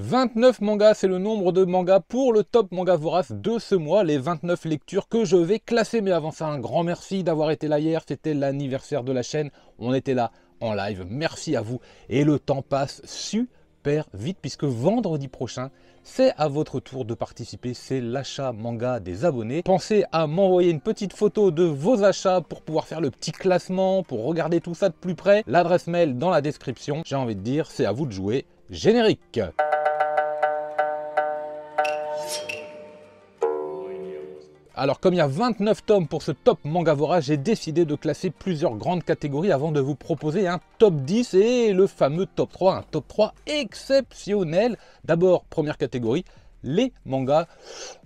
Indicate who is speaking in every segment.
Speaker 1: 29 mangas, c'est le nombre de mangas pour le top manga vorace de ce mois, les 29 lectures que je vais classer. Mais avant ça, un grand merci d'avoir été là hier, c'était l'anniversaire de la chaîne, on était là en live, merci à vous. Et le temps passe super vite puisque vendredi prochain, c'est à votre tour de participer, c'est l'achat manga des abonnés. Pensez à m'envoyer une petite photo de vos achats pour pouvoir faire le petit classement, pour regarder tout ça de plus près. L'adresse mail dans la description. J'ai envie de dire, c'est à vous de jouer. Générique Alors comme il y a 29 tomes pour ce top Mangavora, j'ai décidé de classer plusieurs grandes catégories avant de vous proposer un top 10 et le fameux top 3, un top 3 exceptionnel. D'abord, première catégorie, les mangas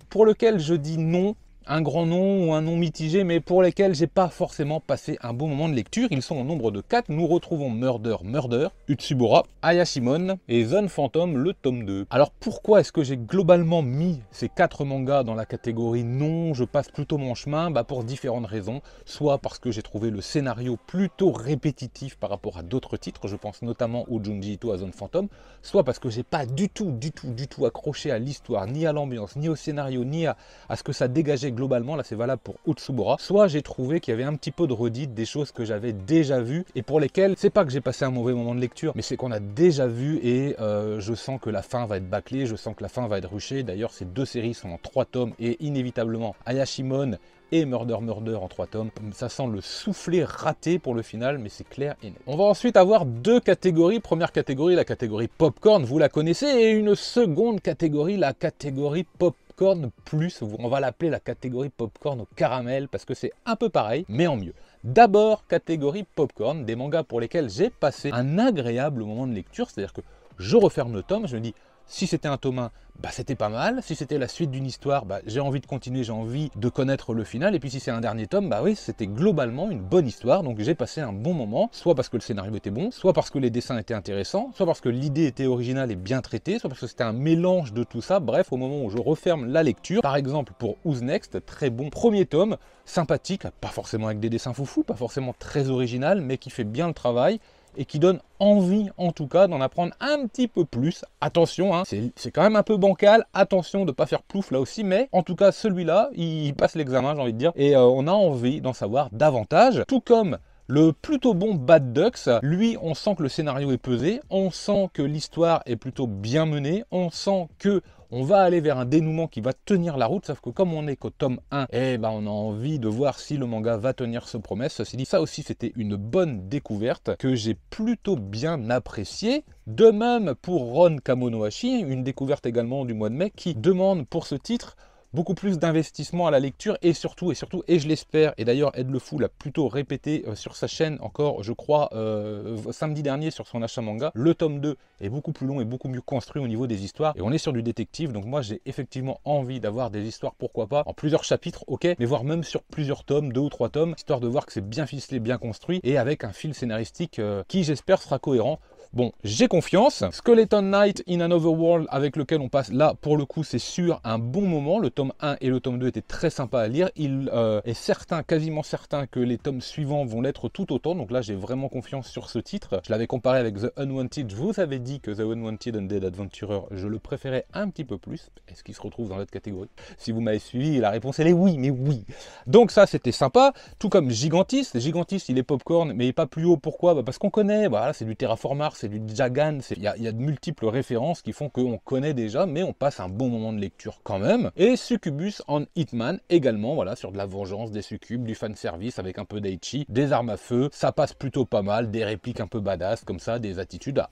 Speaker 1: pour lesquels je dis non un grand nom ou un nom mitigé, mais pour lesquels j'ai pas forcément passé un bon moment de lecture. Ils sont au nombre de 4. Nous retrouvons Murder, Murder, Utsubora, Ayashimon et Zone Phantom, le tome 2. Alors pourquoi est-ce que j'ai globalement mis ces 4 mangas dans la catégorie non, je passe plutôt mon chemin bah Pour différentes raisons. Soit parce que j'ai trouvé le scénario plutôt répétitif par rapport à d'autres titres, je pense notamment au Junji Ito à Zone Phantom, soit parce que j'ai pas du tout, du tout, du tout accroché à l'histoire, ni à l'ambiance, ni au scénario, ni à, à ce que ça dégageait globalement là c'est valable pour Utsubora, soit j'ai trouvé qu'il y avait un petit peu de redite des choses que j'avais déjà vues et pour lesquelles c'est pas que j'ai passé un mauvais moment de lecture, mais c'est qu'on a déjà vu et euh, je sens que la fin va être bâclée, je sens que la fin va être ruchée. D'ailleurs, ces deux séries sont en trois tomes et inévitablement, Ayashimon et Murder Murder en trois tomes. Ça sent le souffler raté pour le final, mais c'est clair et net. On va ensuite avoir deux catégories. Première catégorie, la catégorie popcorn, vous la connaissez, et une seconde catégorie, la catégorie pop popcorn plus, on va l'appeler la catégorie popcorn au caramel parce que c'est un peu pareil, mais en mieux. D'abord, catégorie popcorn, des mangas pour lesquels j'ai passé un agréable moment de lecture, c'est-à-dire que je referme le tome, je me dis si c'était un tome 1, bah, c'était pas mal. Si c'était la suite d'une histoire, bah, j'ai envie de continuer, j'ai envie de connaître le final. Et puis si c'est un dernier tome, bah oui, c'était globalement une bonne histoire. Donc j'ai passé un bon moment, soit parce que le scénario était bon, soit parce que les dessins étaient intéressants, soit parce que l'idée était originale et bien traitée, soit parce que c'était un mélange de tout ça. Bref, au moment où je referme la lecture, par exemple pour Who's Next, très bon premier tome, sympathique, pas forcément avec des dessins foufous, pas forcément très original, mais qui fait bien le travail et qui donne envie en tout cas d'en apprendre un petit peu plus. Attention, hein, c'est quand même un peu bancal, attention de ne pas faire plouf là aussi, mais en tout cas celui-là, il, passe l'examen j'ai envie de dire, et euh, on a envie d'en savoir davantage, tout comme le plutôt bon Bad Ducks, lui, on sent que le scénario est pesé, on sent que l'histoire est plutôt bien menée, on sent que on va aller vers un dénouement qui va tenir la route, sauf que comme on est qu'au tome 1, eh ben on a envie de voir si le manga va tenir ses promesses. Ceci dit, ça aussi c'était une bonne découverte que j'ai plutôt bien appréciée. De même pour Ron Kamonohashi, une découverte également du mois de mai qui demande pour ce titre beaucoup plus d'investissement à la lecture et surtout, et surtout, et je l'espère, et d'ailleurs Ed Le Fou l'a plutôt répété euh, sur sa chaîne encore, je crois, euh, samedi dernier sur son achat manga, le tome 2 est beaucoup plus long et beaucoup mieux construit au niveau des histoires, et on est sur du détective, donc moi j'ai effectivement envie d'avoir des histoires, pourquoi pas, en plusieurs chapitres, ok, mais voire même sur plusieurs tomes, deux ou trois tomes, histoire de voir que c'est bien ficelé, bien construit, et avec un fil scénaristique euh, qui j'espère sera cohérent Bon, j'ai confiance. Skeleton Knight in Another World, avec lequel on passe là, pour le coup, c'est sûr, un bon moment. Le tome 1 et le tome 2 étaient très sympas à lire. Il euh, est certain, quasiment certain, que les tomes suivants vont l'être tout autant. Donc là, j'ai vraiment confiance sur ce titre. Je l'avais comparé avec The Unwanted. Je vous avais dit que The Unwanted Undead Adventurer, je le préférais un petit peu plus. Est-ce qu'il se retrouve dans l'autre catégorie Si vous m'avez suivi, la réponse, elle est oui, mais oui. Donc ça, c'était sympa. Tout comme Gigantis. Gigantis, il est popcorn, mais pas plus haut. Pourquoi bah Parce qu'on connaît. voilà bah, c'est du terraformar, c'est du Jagan, il y, a de multiples références qui font qu'on connaît déjà, mais on passe un bon moment de lecture quand même. Et Succubus en Hitman également, voilà, sur de la vengeance, des succubes, du fanservice avec un peu d'Aichi, des armes à feu, ça passe plutôt pas mal, des répliques un peu badass comme ça, des attitudes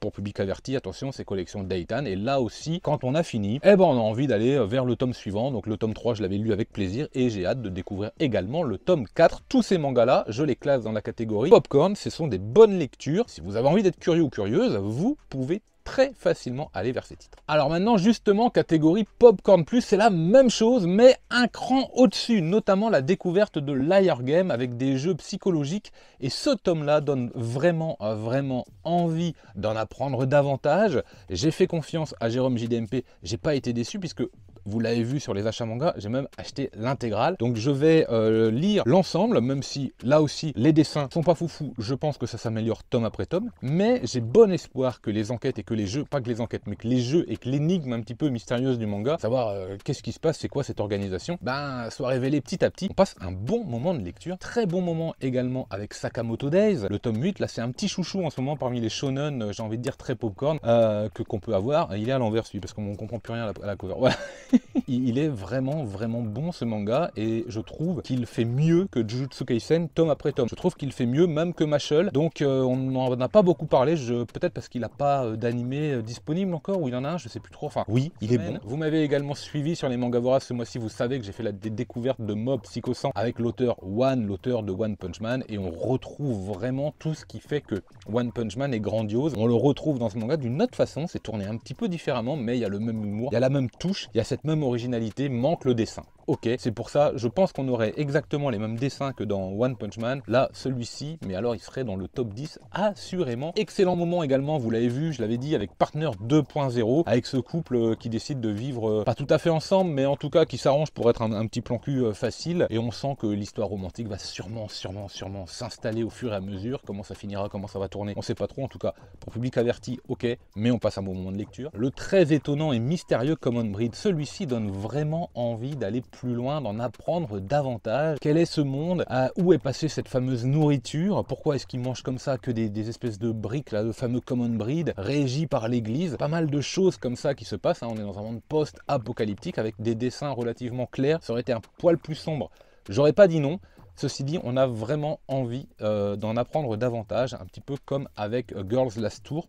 Speaker 1: pour public averti, attention, ces collections Dayton. Et là aussi, quand on a fini, eh ben on a envie d'aller euh, vers le tome suivant, donc le tome 3, je l'avais lu avec plaisir et j'ai hâte de découvrir également le tome 4. Tous ces mangas-là, je les classe dans la catégorie popcorn, ce sont des bonnes lectures. Si vous avez envie d'être curieux, ou curieuse, vous pouvez très facilement aller vers ces titres. Alors maintenant, justement, catégorie Popcorn Plus, c'est la même chose, mais un cran au-dessus, notamment la découverte de Liar Game avec des jeux psychologiques. Et ce tome-là donne vraiment, euh, vraiment envie d'en apprendre davantage. J'ai fait confiance à Jérôme JDMP, j'ai pas été déçu, puisque vous l'avez vu sur les achats manga, j'ai même acheté l'intégrale. Donc je vais euh, lire l'ensemble, même si là aussi les dessins sont pas foufou, je pense que ça s'améliore tome après tome. Mais j'ai bon espoir que les enquêtes et que les jeux, pas que les enquêtes, mais que les jeux et que l'énigme un petit peu mystérieuse du manga, savoir euh, qu'est-ce qui se passe, c'est quoi cette organisation, ben soit révélée petit à petit. On passe un bon moment de lecture, très bon moment également avec Sakamoto Days, le tome 8. Là c'est un petit chouchou en ce moment parmi les shonen, euh, j'ai envie de dire très popcorn, que qu'on peut avoir. Il est à l'envers celui parce qu'on comprend plus rien à la, à il est vraiment, vraiment bon ce manga et je trouve qu'il fait mieux que Jujutsu Kaisen tome après tome. Je trouve qu'il fait mieux même que Mashle, Donc euh, on n'en a pas beaucoup parlé, je... peut-être parce qu'il n'a pas euh, d'animé euh, disponible encore ou il en a un, je sais plus trop. Enfin, oui, il est bon. Vous m'avez également suivi sur les mangas ce mois-ci, vous savez que j'ai fait la découverte de Mob Psycho avec l'auteur One, l'auteur de One Punch Man et on retrouve vraiment tout ce qui fait que One Punch Man est grandiose. On le retrouve dans ce manga d'une autre façon, c'est tourné un petit peu différemment mais il y a le même humour, il y a la même touche, il y a cette même originalité manque le dessin ok. C'est pour ça, je pense qu'on aurait exactement les mêmes dessins que dans One Punch Man. Là, celui-ci, mais alors il serait dans le top 10 assurément. Excellent moment également, vous l'avez vu, je l'avais dit, avec Partner 2.0, avec ce couple euh, qui décide de vivre euh, pas tout à fait ensemble, mais en tout cas qui s'arrange pour être un, petit plan cul euh, facile. Et on sent que l'histoire romantique va sûrement, sûrement, sûrement s'installer au fur et à mesure. Comment ça finira, comment ça va tourner, on sait pas trop. En tout cas, pour public averti, ok, mais on passe un bon moment de lecture. Le très étonnant et mystérieux Common Breed, celui-ci donne vraiment envie d'aller plus loin, d'en apprendre davantage. Quel est ce monde à Où est passée cette fameuse nourriture Pourquoi est-ce qu'ils mangent comme ça que des, espèces de briques, là, le fameux common breed, régi par l'Église Pas mal de choses comme ça qui se passent. Hein. On est dans un monde post-apocalyptique avec des dessins relativement clairs. Ça aurait été un poil plus sombre. J'aurais pas dit non, Ceci dit, on a vraiment envie euh, d'en apprendre davantage, un petit peu comme avec euh, Girls Last Tour,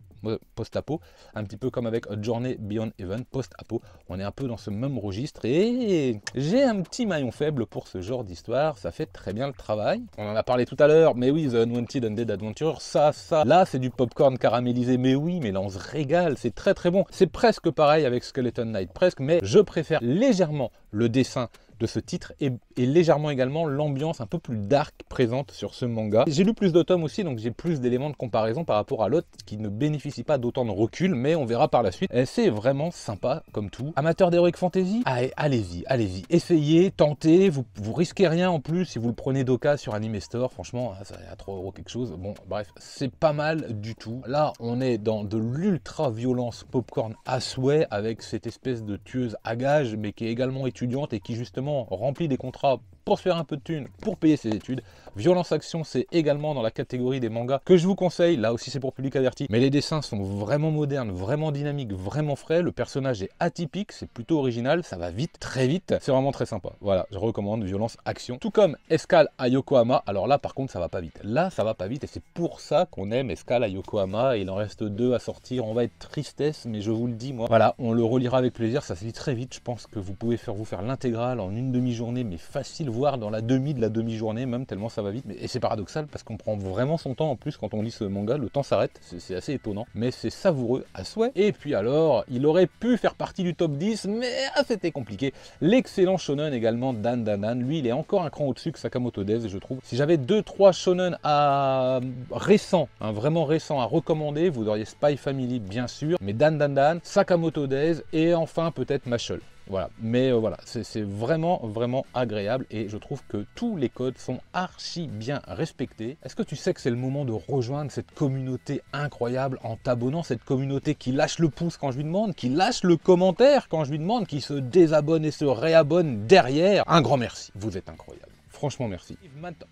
Speaker 1: post-apo, un petit peu comme avec Journey Beyond Event post-apo. On est un peu dans ce même registre et j'ai un petit maillon faible pour ce genre d'histoire. Ça fait très bien le travail. On en a parlé tout à l'heure, mais oui, The Unwanted Undead Adventure, ça, ça. Là, c'est du popcorn caramélisé, mais oui, mais là, on se régale. C'est très, très bon. C'est presque pareil avec Skeleton Knight, presque, mais je préfère légèrement le dessin de ce titre et, légèrement également l'ambiance un peu plus dark présente sur ce manga. J'ai lu plus de tomes aussi, donc j'ai plus d'éléments de comparaison par rapport à l'autre qui ne bénéficie pas d'autant de recul, mais on verra par la suite. Et c'est vraiment sympa comme tout. Amateur d'Heroic Fantasy Allez-y, allez-y. Essayez, tentez, vous, vous risquez rien en plus si vous le prenez d'Oka sur Anime Store. Franchement, ah, ça à 3 euros quelque chose. Bon, bref, c'est pas mal du tout. Là, on est dans de l'ultra violence popcorn à souhait avec cette espèce de tueuse à gage, mais qui est également étudiante et qui justement remplit des contrats pour se faire un peu de thunes, pour payer ses études. Violence Action, c'est également dans la catégorie des mangas que je vous conseille. Là aussi, c'est pour public averti. Mais les dessins sont vraiment modernes, vraiment dynamiques, vraiment frais. Le personnage est atypique, c'est plutôt original, ça va vite, très vite. C'est vraiment très sympa. Voilà, je recommande Violence Action. Tout comme Escale à Yokohama. Alors là, par contre, ça va pas vite. Là, ça va pas vite et c'est pour ça qu'on aime Escale à Yokohama. Il en reste deux à sortir. On va être tristesse, mais je vous le dis, moi. Voilà, on le relira avec plaisir. Ça se lit très vite. Je pense que vous pouvez faire vous faire l'intégrale en une demi-journée, mais facile voir dans la demi de la demi-journée même, tellement ça va vite. Mais, et c'est paradoxal parce qu'on prend vraiment son temps en plus quand on lit ce manga, le temps s'arrête, c'est assez étonnant, mais c'est savoureux à souhait. Et puis alors, il aurait pu faire partie du top 10, mais ah, c'était compliqué. L'excellent shonen également, Dan Dan, lui il est encore un cran au-dessus que Sakamoto Dez, je trouve. Si j'avais deux trois shonen à... récents, un hein, vraiment récent à recommander, vous auriez Spy Family bien sûr, mais Dan Dan Dan, Sakamoto Days et enfin peut-être Machel. Voilà, mais euh, voilà, c'est vraiment vraiment agréable et je trouve que tous les codes sont archi bien respectés. Est-ce que tu sais que c'est le moment de rejoindre cette communauté incroyable en t'abonnant, cette communauté qui lâche le pouce quand je lui demande, qui lâche le commentaire quand je lui demande, qui se désabonne et se réabonne derrière Un grand merci, vous êtes incroyable. Franchement, merci.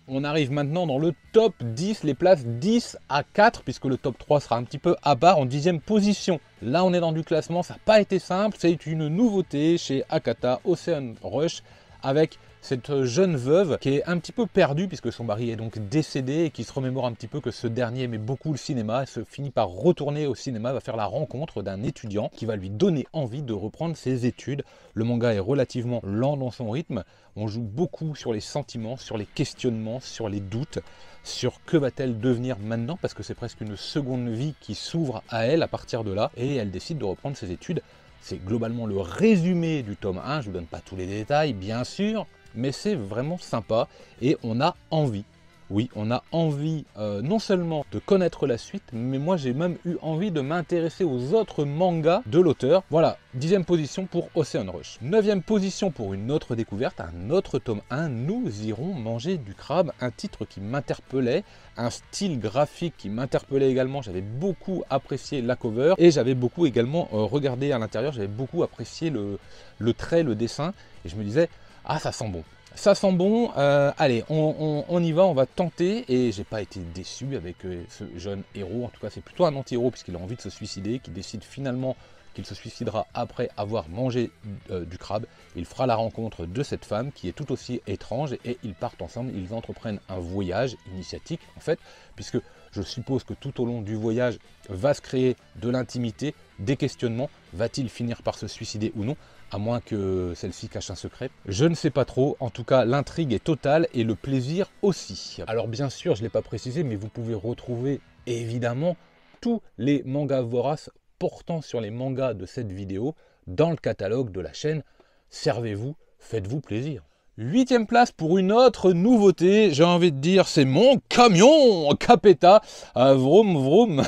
Speaker 1: On arrive maintenant dans le top 10, les places 10 à 4, puisque le top 3 sera un petit peu à bas en dixième position. Là, on est dans du classement, ça n'a pas été simple. C'est une nouveauté chez Akata Ocean Rush avec cette jeune veuve qui est un petit peu perdue puisque son mari est donc décédé et qui se remémore un petit peu que ce dernier aimait beaucoup le cinéma, et se finit par retourner au cinéma, va faire la rencontre d'un étudiant qui va lui donner envie de reprendre ses études. Le manga est relativement lent dans son rythme, on joue beaucoup sur les sentiments, sur les questionnements, sur les doutes, sur que va-t-elle devenir maintenant, parce que c'est presque une seconde vie qui s'ouvre à elle à partir de là, et elle décide de reprendre ses études. C'est globalement le résumé du tome 1, je ne vous donne pas tous les détails, bien sûr, mais c'est vraiment sympa et on a envie. Oui, on a envie euh, non seulement de connaître la suite, mais moi j'ai même eu envie de m'intéresser aux autres mangas de l'auteur. Voilà, dixième position pour Ocean Rush. Neuvième position pour une autre découverte, un autre tome 1, Nous irons manger du crabe, un titre qui m'interpellait, un style graphique qui m'interpellait également. J'avais beaucoup apprécié la cover et j'avais beaucoup également euh, regardé à l'intérieur, j'avais beaucoup apprécié le, le trait, le dessin. Et je me disais, ah, ça sent bon. Ça sent bon. Euh, allez, on, y va, on va tenter. Et j'ai pas été déçu avec euh, ce jeune héros. En tout cas, c'est plutôt un anti-héros puisqu'il a envie de se suicider, qui décide finalement qu'il se suicidera après avoir mangé euh, du crabe. Il fera la rencontre de cette femme qui est tout aussi étrange et ils partent ensemble, ils entreprennent un voyage initiatique en fait, puisque je suppose que tout au long du voyage va se créer de l'intimité, des questionnements, va-t-il finir par se suicider ou non à moins que celle-ci cache un secret. Je ne sais pas trop, en tout cas l'intrigue est totale et le plaisir aussi. Alors bien sûr, je ne l'ai pas précisé, mais vous pouvez retrouver évidemment tous les mangas voraces portant sur les mangas de cette vidéo dans le catalogue de la chaîne. Servez-vous, faites-vous plaisir. Huitième place pour une autre nouveauté, j'ai envie de dire, c'est mon camion Capeta. Euh, vroom vroom.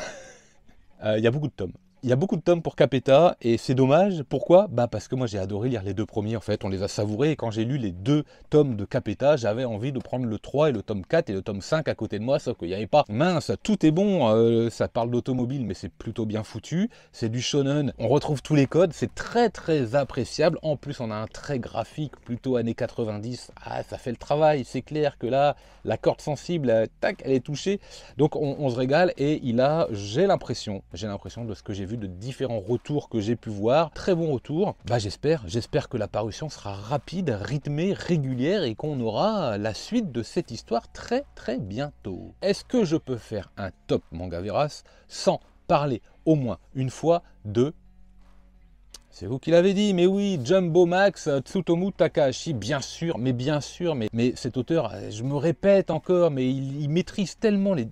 Speaker 1: Il euh, y a beaucoup de tomes il y a beaucoup de tomes pour Capeta et c'est dommage. Pourquoi bah Parce que moi j'ai adoré lire les deux premiers en fait, on les a savourés quand j'ai lu les deux tomes de Capeta, j'avais envie de prendre le 3 et le tome 4 et le tome 5 à côté de moi, sauf qu'il n'y avait pas. Mince, tout est bon, euh, ça parle d'automobile mais c'est plutôt bien foutu, c'est du shonen, on retrouve tous les codes, c'est très très appréciable. En plus on a un trait graphique plutôt années 90, ah ça fait le travail, c'est clair que là la corde sensible, euh, tac, elle est touchée. Donc on, on se régale et il a, j'ai l'impression, j'ai l'impression de ce que j'ai vu de différents retours que j'ai pu voir, très bon retour. Bah j'espère, j'espère que la parution sera rapide, rythmée, régulière et qu'on aura la suite de cette histoire très très bientôt. Est-ce que je peux faire un top manga Veras sans parler au moins une fois de c'est vous qui l'avez dit, mais oui, Jumbo Max, euh, Tsutomu Takahashi, bien sûr, mais bien sûr, mais, mais cet auteur, euh, je me répète encore, mais il, maîtrise tellement les...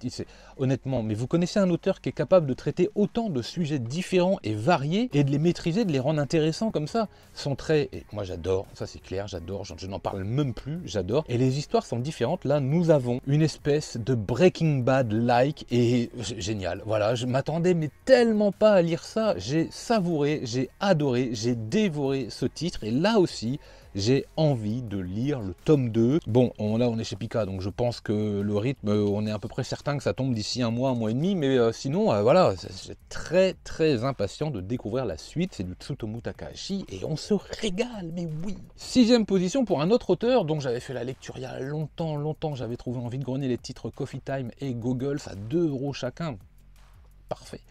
Speaker 1: Honnêtement, mais vous connaissez un auteur qui est capable de traiter autant de sujets différents et variés, et de les maîtriser, de les rendre intéressants comme ça Son trait, et moi j'adore, ça c'est clair, j'adore, je n'en parle même plus, j'adore. Et les histoires sont différentes, là nous avons une espèce de Breaking Bad-like, et génial, voilà, je m'attendais mais tellement pas à lire ça, j'ai savouré, j'ai adoré j'ai dévoré ce titre et là aussi j'ai envie de lire le tome 2. Bon, on, là on est chez Pika, donc je pense que le rythme, euh, on est à peu près certain que ça tombe d'ici un mois, un mois et demi, mais euh, sinon, euh, voilà, c'est très très impatient de découvrir la suite, c'est du Tsutomu Takahashi, et on se régale, mais oui Sixième position pour un autre auteur dont j'avais fait la lecture il y a longtemps, longtemps, j'avais trouvé envie de grogner les titres Coffee Time et Google, à 2 euros chacun,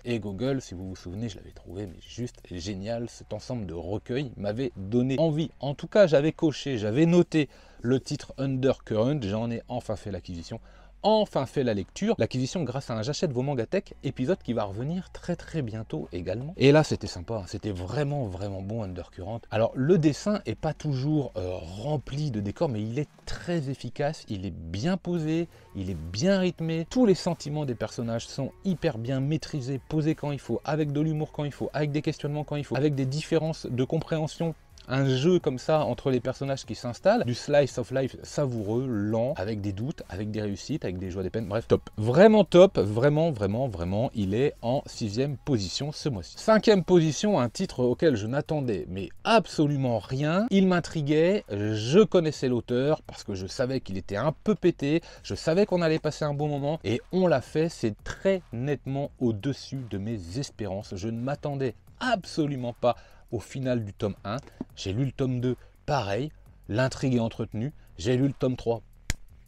Speaker 1: et Google, si vous vous souvenez, je l'avais trouvé, mais juste génial. Cet ensemble de recueils m'avait donné envie. En tout cas, j'avais coché, j'avais noté le titre Undercurrent. J'en ai enfin fait l'acquisition enfin fait la lecture, l'acquisition grâce à un J'achète vos mangatech, épisode qui va revenir très très bientôt également. Et là, c'était sympa, hein, c'était vraiment vraiment bon Undercurrent. Alors, le dessin est pas toujours euh, rempli de décors, mais il est très efficace, il est bien posé, il est bien rythmé, tous les sentiments des personnages sont hyper bien maîtrisés, posés quand il faut, avec de l'humour quand il faut, avec des questionnements quand il faut, avec des différences de compréhension un jeu comme ça entre les personnages qui s'installent, du slice of life savoureux, lent, avec des doutes, avec des réussites, avec des joies, des peines, bref, top. Vraiment top, vraiment, vraiment, vraiment, il est en sixième position ce mois-ci. Cinquième position, un titre auquel je n'attendais mais absolument rien. Il m'intriguait, je connaissais l'auteur parce que je savais qu'il était un peu pété, je savais qu'on allait passer un bon moment et on l'a fait, c'est très nettement au-dessus de mes espérances. Je ne m'attendais absolument pas au final du tome 1. J'ai lu le tome 2, pareil, l'intrigue est entretenue. J'ai lu le tome 3,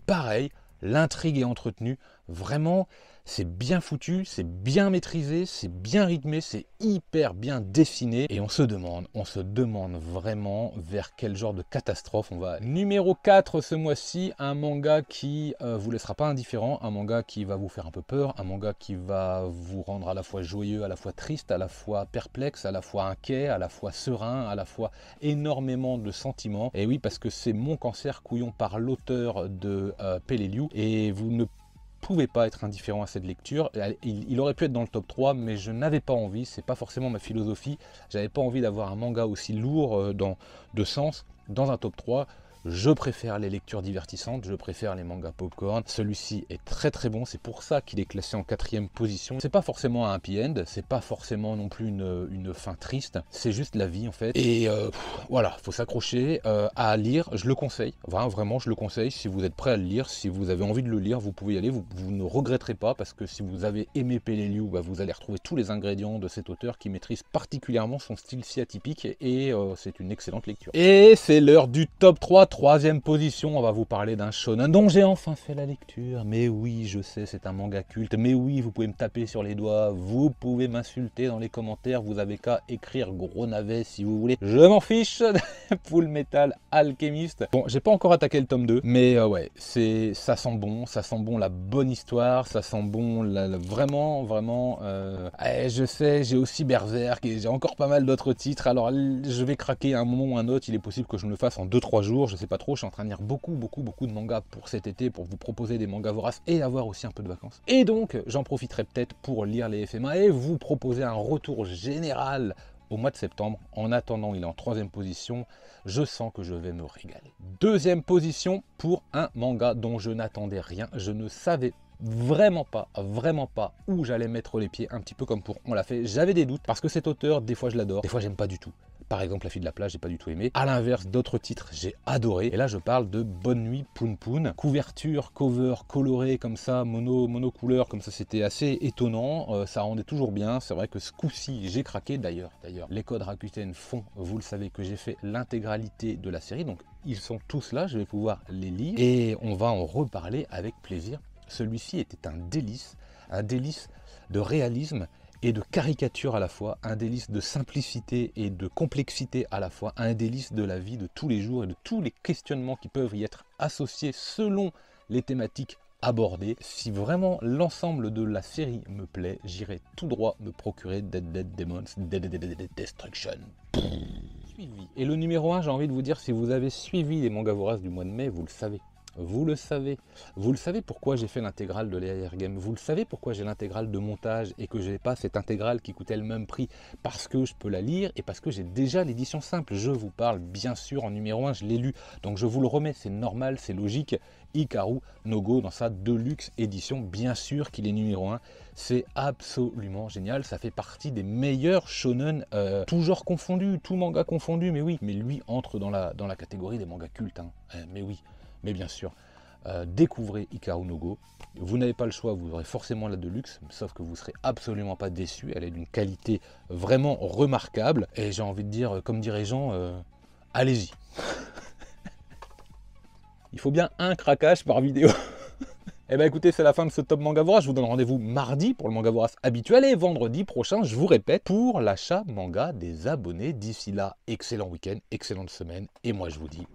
Speaker 1: pareil, l'intrigue est entretenue. Vraiment, c'est bien foutu, c'est bien maîtrisé, c'est bien rythmé, c'est hyper bien dessiné. Et on se demande, on se demande vraiment vers quel genre de catastrophe on va. Numéro 4 ce mois-ci, un manga qui euh, vous laissera pas indifférent, un manga qui va vous faire un peu peur, un manga qui va vous rendre à la fois joyeux, à la fois triste, à la fois perplexe, à la fois inquiet, à la fois serein, à la fois énormément de sentiments. Et oui, parce que c'est mon cancer couillon par l'auteur de euh, Peleliu. Et vous ne pouvais pas être indifférent à cette lecture. Il, aurait pu être dans le top 3, mais je n'avais pas envie, c'est pas forcément ma philosophie. J'avais pas envie d'avoir un manga aussi lourd euh, dans, de sens dans un top 3. Je préfère les lectures divertissantes, je préfère les mangas popcorn. Celui-ci est très très bon, c'est pour ça qu'il est classé en quatrième position. C'est pas forcément un happy end, c'est pas forcément non plus une, fin triste, c'est juste la vie en fait. Et euh, voilà, faut s'accrocher euh, à lire, je le conseille, vraiment je le conseille. Si vous êtes prêt à le lire, si vous avez envie de le lire, vous pouvez y aller, vous, ne regretterez pas parce que si vous avez aimé Peleliu, bah, vous allez retrouver tous les ingrédients de cet auteur qui maîtrise particulièrement son style si atypique et euh, c'est une excellente lecture. Et c'est l'heure du top 3 troisième position, on va vous parler d'un shonen dont j'ai enfin fait la lecture. Mais oui, je sais, c'est un manga culte. Mais oui, vous pouvez me taper sur les doigts, vous pouvez m'insulter dans les commentaires. Vous avez qu'à écrire gros navet si vous voulez. Je m'en fiche. Full Metal Alchemist. Bon, j'ai pas encore attaqué le tome 2, mais euh, ouais, c'est ça sent bon, ça sent bon la bonne histoire, ça sent bon vraiment, vraiment. Euh, je sais, j'ai aussi Berserk et j'ai encore pas mal d'autres titres. Alors, je vais craquer un moment ou un autre. Il est possible que je me le fasse en 2-3 jours. Je pas trop, je suis en train de lire beaucoup, beaucoup, beaucoup de mangas pour cet été, pour vous proposer des mangas voraces et avoir aussi un peu de vacances. Et donc, j'en profiterai peut-être pour lire les FMA et vous proposer un retour général au mois de septembre. En attendant, il est en troisième position. Je sens que je vais me régaler. Deuxième position pour un manga dont je n'attendais rien. Je ne savais vraiment pas, vraiment pas où j'allais mettre les pieds, un petit peu comme pour On l'a fait. J'avais des doutes parce que cet auteur, des fois je l'adore, des fois j'aime pas du tout. Par exemple, La fille de la plage, j'ai pas du tout aimé. À l'inverse, d'autres titres, j'ai adoré. Et là, je parle de Bonne nuit Poun Poun. Couverture, cover, coloré comme ça, mono, mono couleur, comme ça, c'était assez étonnant. Euh, ça rendait toujours bien. C'est vrai que ce coup-ci, j'ai craqué. D'ailleurs, d'ailleurs, les codes Rakuten font, vous le savez, que j'ai fait l'intégralité de la série. Donc, ils sont tous là. Je vais pouvoir les lire et on va en reparler avec plaisir celui-ci était un délice, un délice de réalisme et de caricature à la fois, un délice de simplicité et de complexité à la fois, un délice de la vie de tous les jours et de tous les questionnements qui peuvent y être associés selon les thématiques abordées. Si vraiment l'ensemble de la série me plaît, j'irai tout droit me procurer Dead Dead Demons Dead Dead Destruction. Et le numéro 1, j'ai envie de vous dire, si vous avez suivi les mangas voraces du mois de mai, vous le savez vous le savez. Vous le savez pourquoi j'ai fait l'intégrale de l'air Game. Vous le savez pourquoi j'ai l'intégrale de montage et que je n'ai pas cette intégrale qui coûtait le même prix. Parce que je peux la lire et parce que j'ai déjà l'édition simple. Je vous parle bien sûr en numéro 1, je l'ai lu. Donc je vous le remets, c'est normal, c'est logique. Ikaru Nogo dans sa Deluxe édition, bien sûr qu'il est numéro 1. C'est absolument génial, ça fait partie des meilleurs shonen, euh, Toujours tout genre confondu, tout manga confondu, mais oui. Mais lui entre dans la, dans la catégorie des mangas cultes, hein. euh, mais oui. Mais bien sûr, euh, découvrez Ikaru no Vous n'avez pas le choix, vous aurez forcément la Deluxe, sauf que vous ne serez absolument pas déçu. Elle est d'une qualité vraiment remarquable. Et j'ai envie de dire, euh, comme dirait Jean, euh, allez-y. Il faut bien un craquage par vidéo. Eh bien écoutez, c'est la fin de ce top manga voir. Je vous donne rendez-vous mardi pour le manga Mangavoras habituel et vendredi prochain, je vous répète, pour l'achat manga des abonnés. D'ici là, excellent week-end, excellente semaine et moi je vous dis...